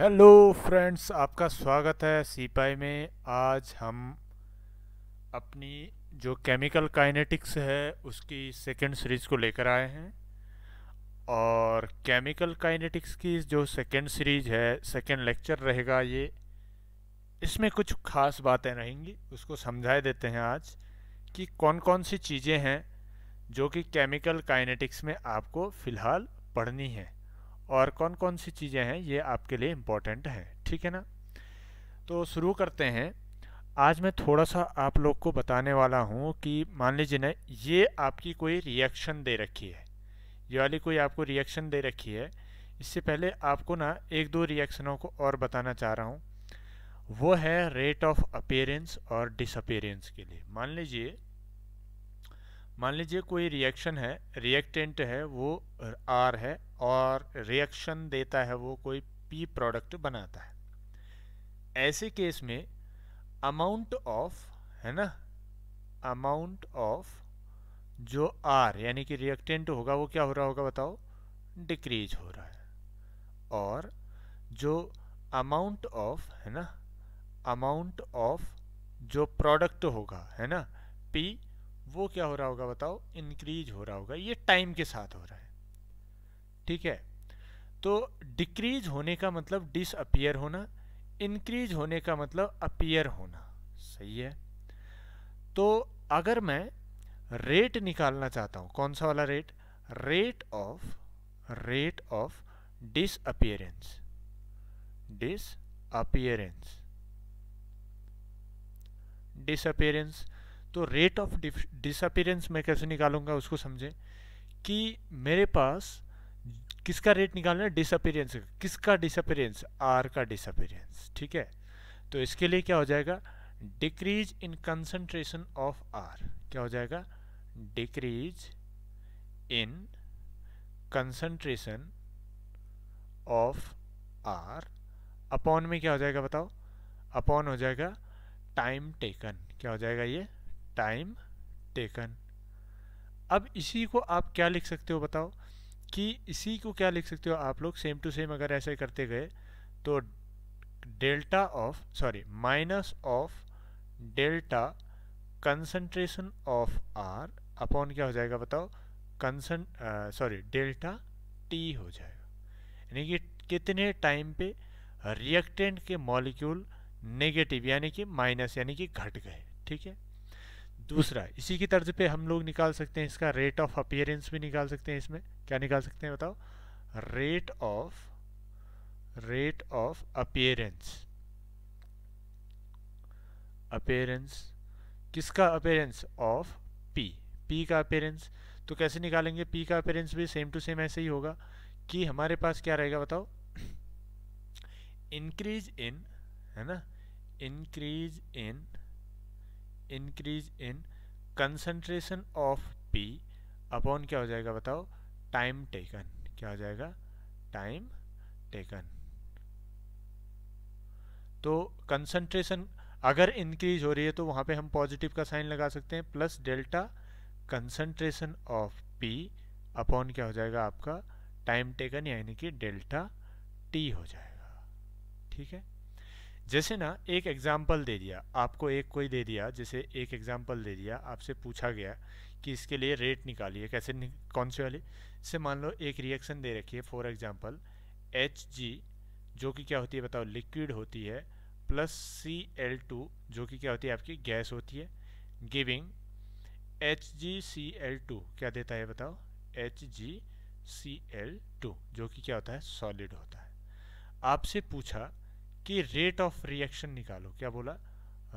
hello friends आपका स्वागत है सीपाई में आज हम अपनी जो केमिकल काइनेटिक्स है उसकी सेकेंड सीरीज़ को लेकर आए हैं और केमिकल काइनेटिक्स की जो सेकेंड सीरीज है सेकेंड लेक्चर रहेगा ये इसमें कुछ खास बातें रहेंगी उसको समझाए देते हैं आज कि कौन कौन सी चीज़ें हैं जो कि केमिकल काइनेटिक्स में आपको फ़िलहाल पढ़नी है और कौन कौन सी चीज़ें हैं ये आपके लिए इम्पोर्टेंट हैं ठीक है ना तो शुरू करते हैं आज मैं थोड़ा सा आप लोग को बताने वाला हूँ कि मान लीजिए ना ये आपकी कोई रिएक्शन दे रखी है ये वाली कोई आपको रिएक्शन दे रखी है इससे पहले आपको ना एक दो रिएक्शनों को और बताना चाह रहा हूँ वो है रेट ऑफ अपेरेंस और डिसअपेरेंस के लिए मान लीजिए मान लीजिए कोई रिएक्शन है रिएक्टेंट है वो आर है और रिएक्शन देता है वो कोई पी प्रोडक्ट बनाता है ऐसे केस में अमाउंट ऑफ है ना अमाउंट ऑफ जो आर यानी कि रिएक्टेंट होगा वो क्या हो रहा होगा बताओ डिक्रीज हो रहा है और जो अमाउंट ऑफ है ना अमाउंट ऑफ जो प्रोडक्ट होगा है ना पी वो क्या हो रहा होगा बताओ इंक्रीज हो रहा होगा ये टाइम के साथ हो रहा है ठीक है तो डिक्रीज होने का मतलब डिसअपियर होना इंक्रीज होने का मतलब अपियर होना सही है तो अगर मैं रेट निकालना चाहता हूँ कौन सा वाला rate rate of rate of disappearance disappearance disappearance तो रेट ऑफ डिसअपीरेंस मैं कैसे निकालूंगा उसको समझें कि मेरे पास किसका रेट निकालना है डिसअपीरेंस किसका डिसअपीरेंस आर का डिसअपीरेंस ठीक है तो इसके लिए क्या हो जाएगा decrease in concentration of R क्या हो जाएगा decrease in concentration of R upon में क्या हो जाएगा बताओ अपॉन हो जाएगा टाइम टेकन क्या हो जाएगा ये टाइम टेकन अब इसी को आप क्या लिख सकते हो बताओ कि इसी को क्या लिख सकते हो आप लोग सेम टू सेम अगर ऐसे करते गए तो delta of sorry minus of delta concentration of R upon क्या हो जाएगा बताओ कंसन सॉरी डेल्टा टी हो जाएगा यानी कि कितने टाइम पे रिएक्टेंट के मॉलिक्यूल नेगेटिव यानी कि माइनस यानी कि घट गए ठीक है दूसरा इसी की तर्ज पे हम लोग निकाल सकते हैं इसका रेट ऑफ अपियरेंस भी निकाल सकते हैं इसमें क्या निकाल सकते हैं बताओ rate of rate of appearance appearance किसका अपेयरेंस ऑफ पी पी का अपेयरेंस तो कैसे निकालेंगे पी का अपेयरेंस भी सेम टू सेम ऐसे ही होगा कि हमारे पास क्या रहेगा बताओ इंक्रीज इन है ना increase in increase in concentration of P upon क्या हो जाएगा बताओ टाइम टेकन क्या हो जाएगा टाइम टेकन तो कंसंट्रेशन अगर इंक्रीज हो रही है तो वहां पे हम पॉजिटिव का साइन लगा सकते हैं plus delta concentration of P upon क्या हो जाएगा आपका टाइम टेकन यानी कि डेल्टा टी हो जाएगा ठीक है जैसे ना एक एग्ज़ाम्पल दे दिया आपको एक कोई दे दिया जैसे एक एग्ज़ाम्पल दे दिया आपसे पूछा गया कि इसके लिए रेट निकालिए कैसे नि, कौन से वाली से मान लो एक रिएक्शन दे रखी है फॉर एग्ज़ाम्पल एच जी जो कि क्या होती है बताओ लिक्विड होती है प्लस सी एल टू जो कि क्या होती है आपकी गैस होती है giving H G C L two क्या देता है बताओ H G C L two जो कि क्या होता है सॉलिड होता है आपसे पूछा कि रेट ऑफ रिएक्शन निकालो क्या बोला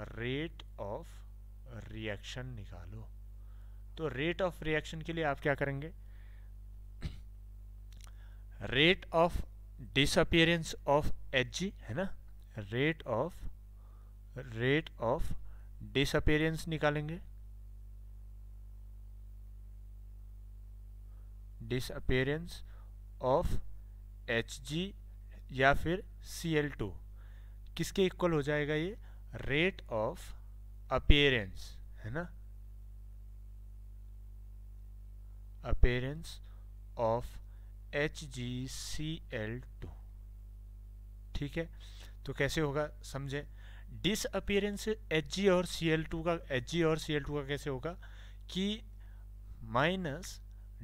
रेट ऑफ रिएक्शन निकालो तो रेट ऑफ रिएक्शन के लिए आप क्या करेंगे rate of disappearance of H G है ना rate of rate of disappearance निकालेंगे डिसअपियरेंस ऑफ एच जी या फिर सी एल टू किसके इक्वल हो जाएगा ये रेट ऑफ अपेयरेंस है ना appearance of H G C L two ठीक है तो कैसे होगा समझे डिस अपेयरेंस एच जी और सी एल टू का एच जी और सी एल टू का कैसे होगा कि minus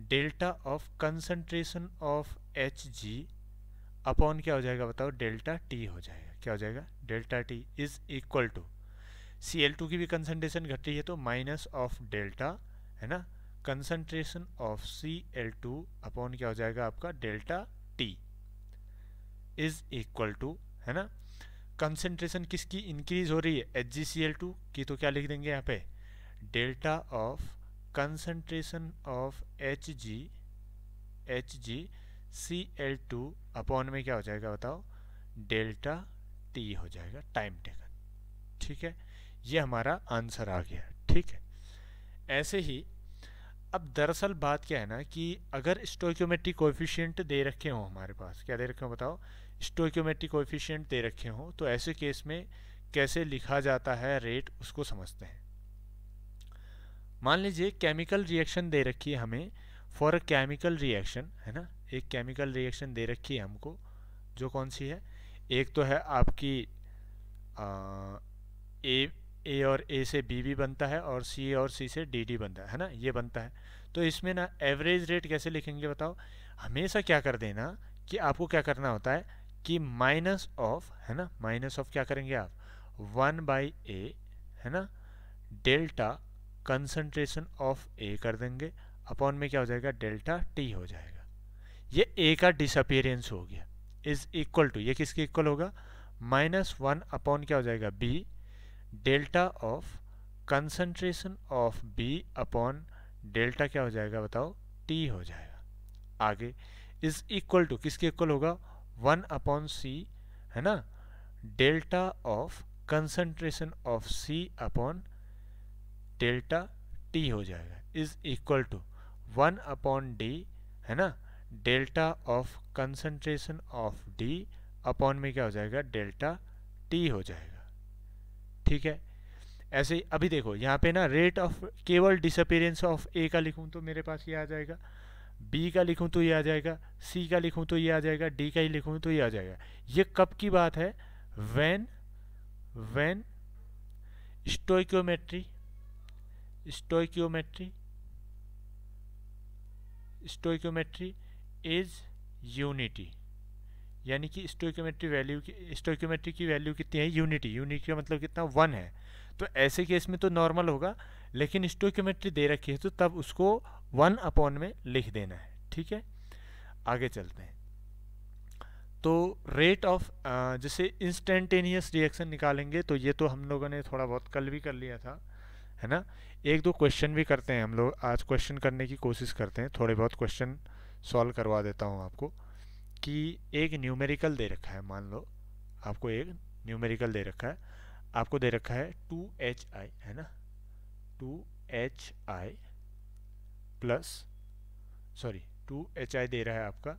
delta of concentration of H G upon क्या हो जाएगा बताओ डेल्टा टी हो जाएगा क्या हो जाएगा delta T is equal to C L two की भी कंसनट्रेशन घट रही है तो माइनस ऑफ डेल्टा है ना concentration of C L two upon क्या हो जाएगा आपका delta T is equal to है ना कंसनट्रेशन किसकी इंक्रीज हो रही है H G C L two की तो क्या लिख देंगे यहाँ पे delta of concentration of H G H G C L two upon में क्या हो जाएगा बताओ डेल्टा टी हो जाएगा टाइम टेकन ठीक है ये हमारा आंसर आ गया ठीक है ऐसे ही अब दरअसल बात क्या है ना कि अगर स्टोक्योमेट्रिक कोफिशियंट दे रखे हों हमारे पास क्या दे रखे हों बताओ स्टोक्योमेट्रिक कोफिशियंट दे रखे हों तो ऐसे केस में कैसे लिखा जाता है रेट उसको समझते हैं मान लीजिए केमिकल रिएक्शन दे रखी है हमें फॉर अ केमिकल रिएक्शन है ना एक केमिकल रिएक्शन दे रखी है हमको जो कौन सी है एक तो है आपकी ए ए और ए से बी बी बनता है और सी और सी से डी डी बनता है ना ये बनता है तो इसमें ना एवरेज रेट कैसे लिखेंगे बताओ हमेशा क्या कर देना कि आपको क्या करना होता है कि माइनस ऑफ है ना माइनस ऑफ क्या करेंगे आप वन बाई ए है ना डेल्टा कंसनट्रेशन ऑफ ए कर देंगे अपॉन में क्या हो जाएगा डेल्टा टी हो जाएगा ये ए का डिसअपियरेंस हो गया इज इक्वल टू ये किसके इक्वल होगा माइनस वन अपॉन क्या हो जाएगा B delta of concentration of B upon delta क्या हो जाएगा बताओ टी हो जाएगा आगे इज इक्वल टू किसके इक्वल होगा वन अपॉन सी है ना delta of concentration of C upon delta T हो जाएगा is equal to one upon D है ना delta of concentration of D upon में क्या हो जाएगा डेल्टा टी हो जाएगा ठीक है ऐसे अभी देखो यहाँ पे ना रेट ऑफ केवल डिसअपेयरेंस ऑफ ए का लिखूँ तो मेरे पास ये आ जाएगा बी का लिखूँ तो ये आ जाएगा सी का लिखूँ तो ये आ जाएगा डी का ही लिखूँ तो ये आ जाएगा ये कब की बात है when when stoichiometry stoichiometry stoichiometry is unity यानी कि स्टोक्योमेट्री वैल्यू की स्टोक्योमेट्री की वैल्यू कितनी है यूनिटी यूनिटी का मतलब कितना वन है तो ऐसे केस में तो नॉर्मल होगा लेकिन स्टोक्योमेट्री दे रखी है तो तब उसको वन अपॉन में लिख देना है ठीक है आगे चलते हैं तो रेट ऑफ जैसे इंस्टेंटेनियस रिएक्शन निकालेंगे तो ये तो हम लोगों ने थोड़ा बहुत कल भी कर लिया था है ना एक दो क्वेश्चन भी करते हैं हम लोग आज क्वेश्चन करने की कोशिश करते हैं थोड़े बहुत क्वेश्चन सॉल्व करवा देता हूँ आपको कि एक न्यूमेरिकल दे रखा है मान लो आपको एक न्यूमेरिकल दे रखा है आपको दे रखा है टू एच आई है ना two H I plus sorry two H I दे रहा है आपका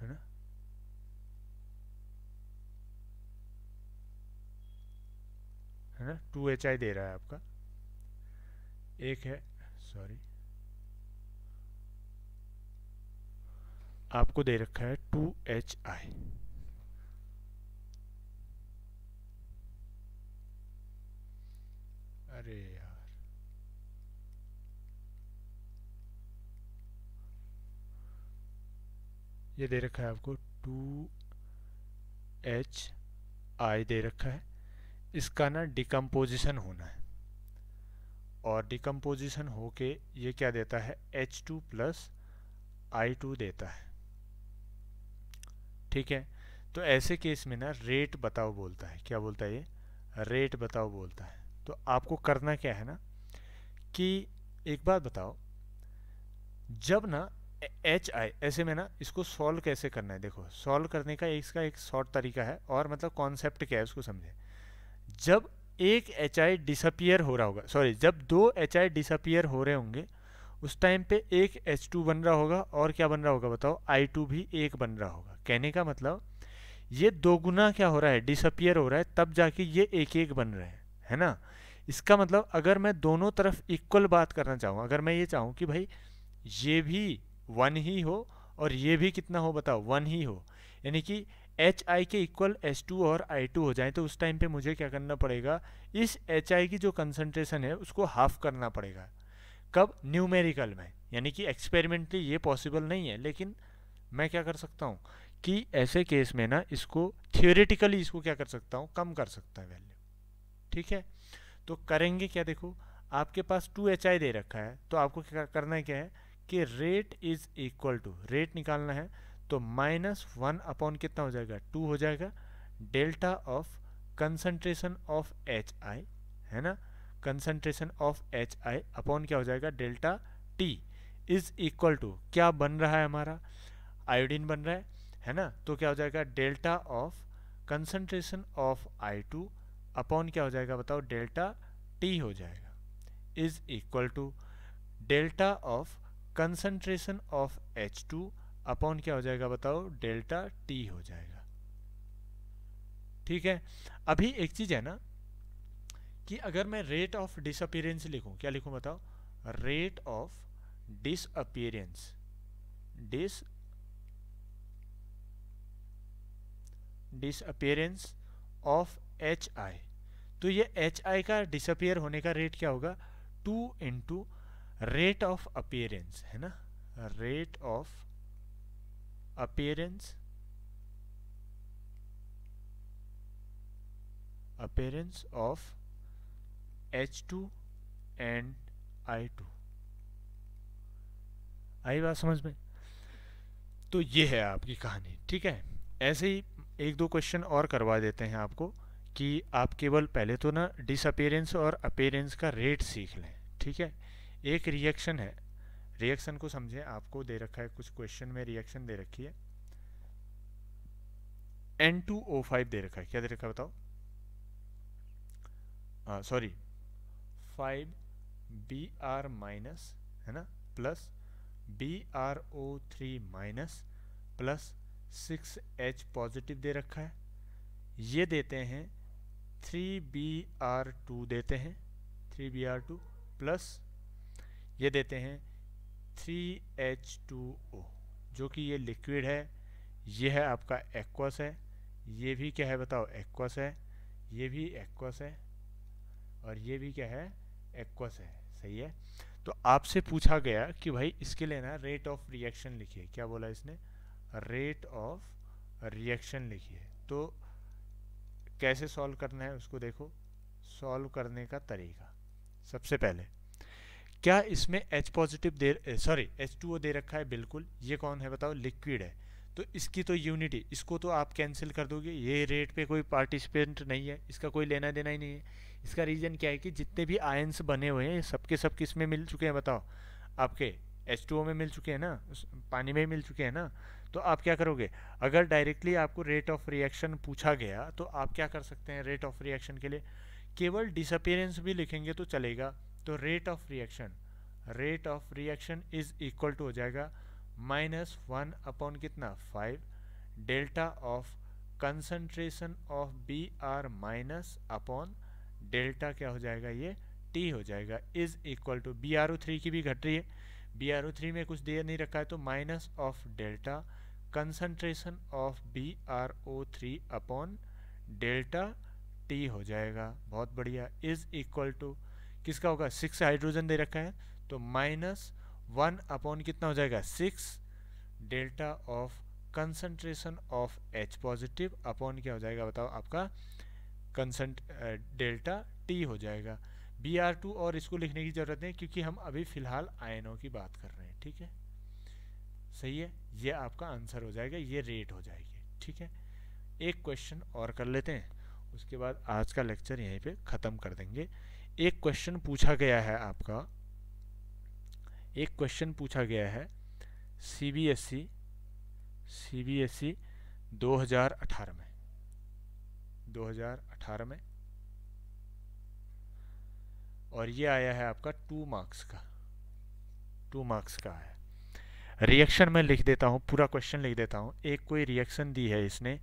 है ना है ना टू एच आई दे रहा है आपका एक है सॉरी आपको दे रखा है टू एच आई अरे यार ये दे रखा है आपको टू एच आई दे रखा है इसका ना डिकम्पोजिशन होना है और डिकम्पोजिशन होके ये क्या देता है H two plus I two देता है ठीक है तो ऐसे केस में ना रेट बताओ बोलता है क्या बोलता है ये रेट बताओ बोलता है तो आपको करना क्या है ना कि एक बात बताओ जब ना एच आई ऐसे में ना इसको सॉल्व कैसे करना है देखो सॉल्व करने का इसका एक शॉर्ट तरीका है और मतलब कॉन्सेप्ट क्या है उसको समझें जब एक एच आई डिसअपियर हो रहा होगा सॉरी जब दो एच आई डिसअपियर हो रहे होंगे उस टाइम पे एक एच टू बन रहा होगा और क्या बन रहा होगा बताओ आई टू भी एक बन रहा होगा कहने का मतलब ये दोगुना क्या हो रहा है डिसअपियर हो रहा है तब जाके ये एक एक बन रहे हैं है ना इसका मतलब अगर मैं दोनों तरफ इक्वल बात करना चाहूँ अगर मैं ये चाहूँ कि भाई ये भी वन ही हो और ये भी कितना हो बताओ वन ही हो यानी कि एच आई के इक्वल एच टू और आई टू हो जाए तो उस टाइम पे मुझे क्या करना पड़ेगा इस एच आई की जो कंसनट्रेशन है उसको हाफ करना पड़ेगा कब न्यूमेरिकल में यानी कि एक्सपेरिमेंटली ये पॉसिबल नहीं है लेकिन मैं क्या कर सकता हूँ कि ऐसे केस में ना इसको थियोरेटिकली इसको क्या कर सकता हूँ कम कर सकता है वैल्यू ठीक है तो करेंगे क्या देखो आपके पास टू एच आई दे रखा है तो आपको क्या करना है क्या है कि rate is equal to rate निकालना है तो माइनस वन अपॉन कितना हो जाएगा टू हो जाएगा delta of concentration of H I है ना concentration of H I upon क्या हो जाएगा delta T is equal to क्या बन रहा है हमारा आयोडीन बन रहा है है ना तो क्या हो जाएगा delta of concentration of I two upon क्या हो जाएगा बताओ डेल्टा टी हो जाएगा is equal to delta of concentration of H two upon क्या हो जाएगा बताओ डेल्टा टी हो जाएगा ठीक है अभी एक चीज़ है ना कि अगर मैं रेट ऑफ डिसअपियरेंस लिखूं क्या लिखूं बताओ rate of disappearance dis disappearance of H I तो ये एच आई का डिसअपियर होने का रेट क्या होगा two into rate of appearance है ना rate of appearance appearance of H2 and I2 आई बात समझ में तो ये है आपकी कहानी ठीक है ऐसे ही एक दो क्वेश्चन और करवा देते हैं आपको कि आप केवल पहले तो ना डिसअपेयरेंस और अपेयरेंस का रेट सीख लें ठीक है एक रिएक्शन है रिएक्शन को समझें आपको दे रखा है कुछ क्वेश्चन में रिएक्शन दे रखी है एन टू ओ फाइव दे रखा है क्या दे रखा है बताओ sorry five B R minus है ना plus B R O three minus plus six H positive दे रखा है ये देते हैं थ्री बी आर टू देते हैं three B R two plus ये देते हैं 3H2O जो कि ये लिक्विड है ये है आपका एक्वस है ये भी क्या है बताओ एक्वस है ये भी एक्वस है और ये भी क्या है एक्वस है सही है तो आपसे पूछा गया कि भाई इसके लिए ना रेट ऑफ रिएक्शन लिखिए क्या बोला इसने रेट ऑफ रिएक्शन लिखिए तो कैसे सॉल्व करना है उसको देखो सॉल्व करने का तरीका सबसे पहले क्या इसमें एच पॉजिटिव दे सॉरी एच टू ओ दे रखा है बिल्कुल ये कौन है बताओ लिक्विड है तो इसकी तो यूनिटी इसको तो आप कैंसिल कर दोगे ये रेट पे कोई पार्टिसिपेंट नहीं है इसका कोई लेना देना ही नहीं है इसका रीज़न क्या है कि जितने भी आयन्स बने हुए हैं सबके सब किस में मिल चुके हैं बताओ आपके एच टू ओ में मिल चुके हैं ना पानी में मिल चुके हैं ना तो आप क्या करोगे अगर डायरेक्टली आपको रेट ऑफ रिएक्शन पूछा गया तो आप क्या कर सकते हैं रेट ऑफ रिएक्शन के लिए केवल डिसअपियरेंस भी लिखेंगे तो चलेगा तो rate of reaction rate of reaction is equal to हो जाएगा माइनस वन अपॉन कितना five delta of concentration of B R minus upon delta क्या हो जाएगा ये टी हो जाएगा is equal to B R O three की भी घट रही है बी आर ओ थ्री में कुछ देर नहीं रखा है तो minus of delta concentration of B R O three upon delta T हो जाएगा बहुत बढ़िया इज इक्वल टू किसका होगा सिक्स हाइड्रोजन दे रखा है तो माइनस वन अपॉन कितना हो जाएगा six delta of concentration of H positive upon क्या हो जाएगा बताओ आपका कंसंट डेल्टा टी हो जाएगा बी आर टू और इसको लिखने की ज़रूरत नहीं क्योंकि हम अभी फ़िलहाल आयनों की बात कर रहे हैं ठीक है सही है ये आपका आंसर हो जाएगा ये रेट हो जाएगी ठीक है एक क्वेश्चन और कर लेते हैं उसके बाद आज का लेक्चर यहीं पे ख़त्म कर देंगे एक क्वेश्चन पूछा गया है आपका एक क्वेश्चन पूछा गया है C B S C C B S C दो हजार अठारह में दो हजार अठारह में और ये आया है आपका टू मार्क्स का टू मार्क्स का है रिएक्शन में लिख देता हूँ पूरा क्वेश्चन लिख देता हूँ एक कोई रिएक्शन दी है इसने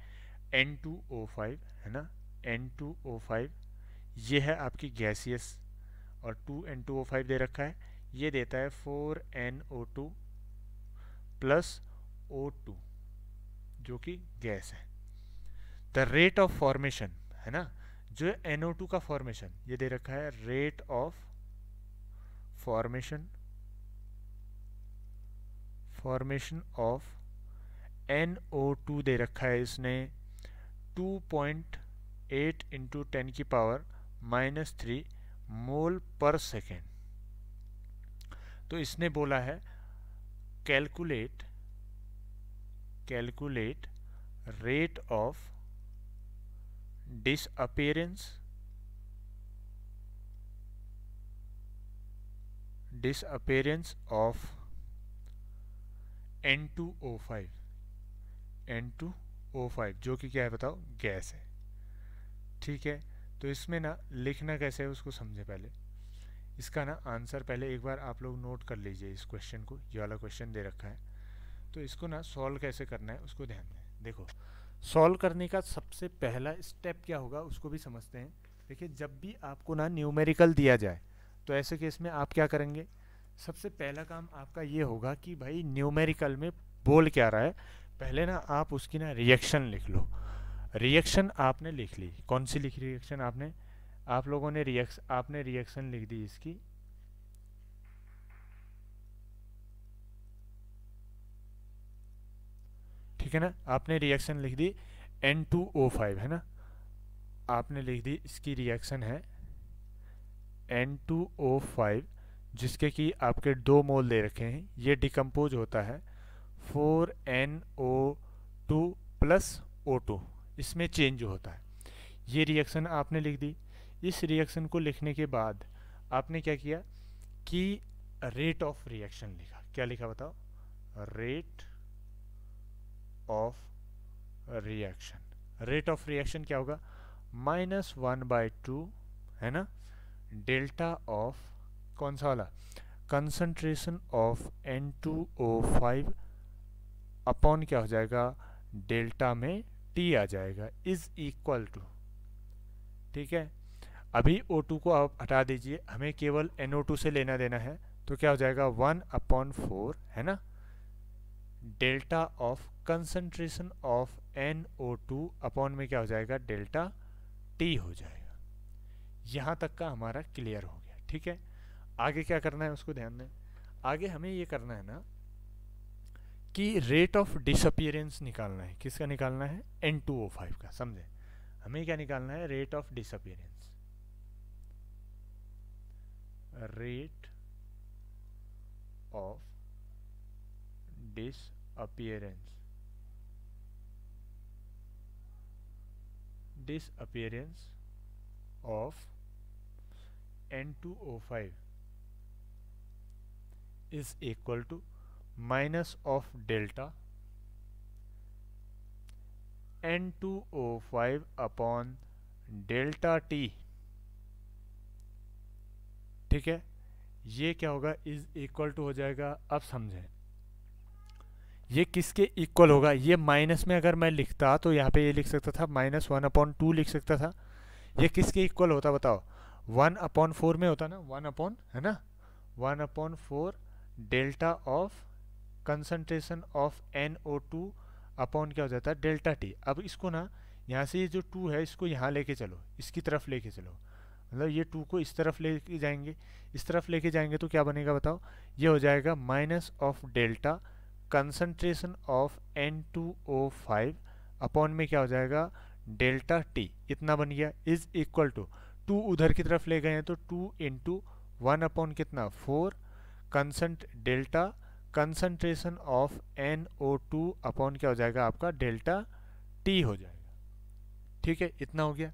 N2O5 है ना N2O5 ये है आपकी गैसियस और two N two O five दे रखा है ये देता है four N O two plus O two जो कि गैस है द रेट ऑफ फॉर्मेशन है ना जो एन ओ टू का फॉर्मेशन ये दे रखा है rate of formation formation of N O two दे रखा है इसने two point eight into ten की power minus three mole per second तो इसने बोला है calculate calculate rate of disappearance N two O five जो कि क्या है बताओ गैस है ठीक है तो इसमें ना लिखना कैसे है उसको समझे पहले इसका ना आंसर पहले एक बार आप लोग नोट कर लीजिए इस क्वेश्चन को ये वाला क्वेश्चन दे रखा है तो इसको ना सॉल्व कैसे करना है उसको ध्यान दें देखो सॉल्व करने का सबसे पहला स्टेप क्या होगा उसको भी समझते हैं देखिए जब भी आपको ना न्यूमेरिकल दिया जाए तो ऐसे केस में आप क्या करेंगे सबसे पहला काम आपका ये होगा कि भाई न्यूमेरिकल में बोल क्या रहा है पहले ना आप उसकी ना रिएक्शन लिख लो रिएक्शन आपने लिख ली कौन सी लिखी रिएक्शन आपने आप लोगों ने रिएक्स आपने रिएक्शन लिख दी इसकी ठीक है ना आपने रिएक्शन लिख दी N2O5 है ना आपने लिख दी इसकी रिएक्शन है N2O5 जिसके कि आपके दो मोल दे रखे हैं ये डिकम्पोज होता है 4NO2 प्लस टू इसमें चेंज होता है ये रिएक्शन आपने लिख दी इस रिएक्शन को लिखने के बाद आपने क्या किया कि रेट ऑफ रिएक्शन लिखा क्या लिखा बताओ rate of reaction rate of reaction क्या होगा माइनस वन बाई टू है ना डेल्टा ऑफ कौन सा वाला concentration of N two O five upon क्या हो जाएगा डेल्टा में टी आ जाएगा इज इक्वल टू ठीक है अभी ओ टू को आप हटा दीजिए हमें केवल एन ओ टू से लेना देना है तो क्या हो जाएगा वन अपॉन फोर है ना delta of concentration of N O two upon में क्या हो जाएगा डेल्टा टी हो जाएगा यहाँ तक का हमारा क्लियर हो गया ठीक है आगे क्या करना है उसको ध्यान दें आगे हमें ये करना है ना कि रेट ऑफ डिसअपियरेंस निकालना है किसका निकालना है एन टू ओ फाइव का समझे हमें क्या निकालना है rate of disappearance rate of disappearance disappearance of N two O five is equal to minus of delta N2O5 upon delta T ठीक है ये क्या होगा इज इक्वल टू हो जाएगा अब समझें ये किसके इक्वल होगा ये माइनस में अगर मैं लिखता तो यहाँ पे ये लिख सकता था माइनस वन अपॉन टू लिख सकता था ये किसके इक्वल होता बताओ वन अपॉन फोर में होता ना वन अपॉन है ना one upon four delta of concentration of N O two upon क्या हो जाता है डेल्टा टी अब इसको ना यहाँ से ये जो टू है इसको यहाँ लेके चलो इसकी तरफ लेके चलो मतलब ये टू को इस तरफ लेके जाएंगे इस तरफ लेके जाएंगे तो क्या बनेगा बताओ ये हो जाएगा minus of delta concentration of N two O five upon में क्या हो जाएगा डेल्टा टी इतना बन गया इज इक्वल टू टू उधर की तरफ ले गए हैं तो टू इंटू वन अपॉन कितना फोर कंसंट delta concentration of N O two upon क्या हो जाएगा आपका डेल्टा टी हो जाएगा ठीक है इतना हो गया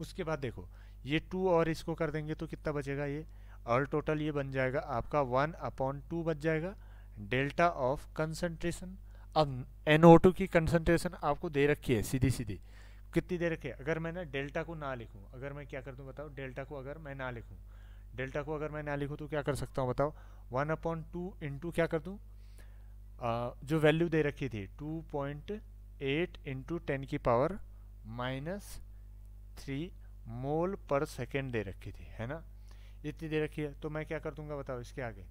उसके बाद देखो ये टू और इसको कर देंगे तो कितना बचेगा ये और टोटल ये बन जाएगा आपका वन अपॉन टू बच जाएगा डेल्टा ऑफ कंसनट्रेशन अब एन की कंसनट्रेशन आपको दे रखी है सीधी सीधी कितनी दे रखी है अगर मैं ना डेल्टा को ना लिखूँ अगर मैं क्या कर दूँ बताओ डेल्टा को अगर मैं ना लिखूँ डेल्टा को अगर मैं ना लिखूँ तो क्या कर सकता हूँ बताओ वन अपॉन टू इंटू क्या कर दूँ जो वैल्यू दे रखी थी two point eight into ten की power minus three mole per second दे रखी थी है ना इतनी दे रखी है तो मैं क्या कर दूंगा बताओ इसके आगे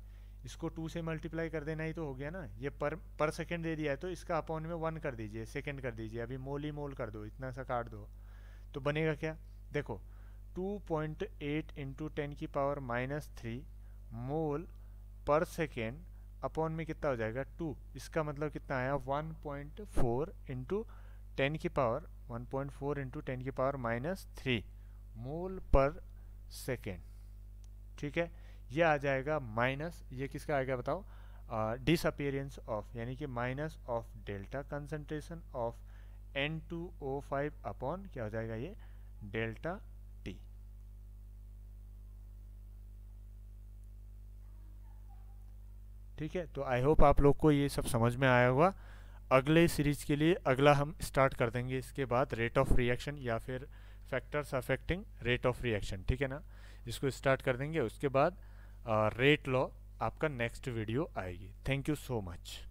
इसको टू से मल्टीप्लाई कर देना ही तो हो गया ना ये पर पर सेकेंड दे दिया है तो इसका अपॉन में वन कर दीजिए सेकेंड कर दीजिए अभी मोल ही मोल कर दो इतना सा काट दो तो बनेगा क्या देखो two point eight into ten की power minus three mole per second upon में कितना हो जाएगा टू इसका मतलब कितना आया one point four into ten की power one point four into ten की power minus three mole per second ठीक है ये आ जाएगा माइनस ये किसका आएगा बताओ डिसअपियरेंस ऑफ यानी कि minus of delta concentration of N two O five upon क्या हो जाएगा ये डेल्टा ठीक है तो आई होप आप लोग को ये सब समझ में आया होगा अगले सीरीज़ के लिए अगला हम स्टार्ट कर देंगे इसके बाद रेट ऑफ रिएक्शन या फिर factors affecting rate of reaction ठीक है ना इसको स्टार्ट कर देंगे उसके बाद रेट लॉ आपका नेक्स्ट वीडियो आएगी थैंक यू सो मच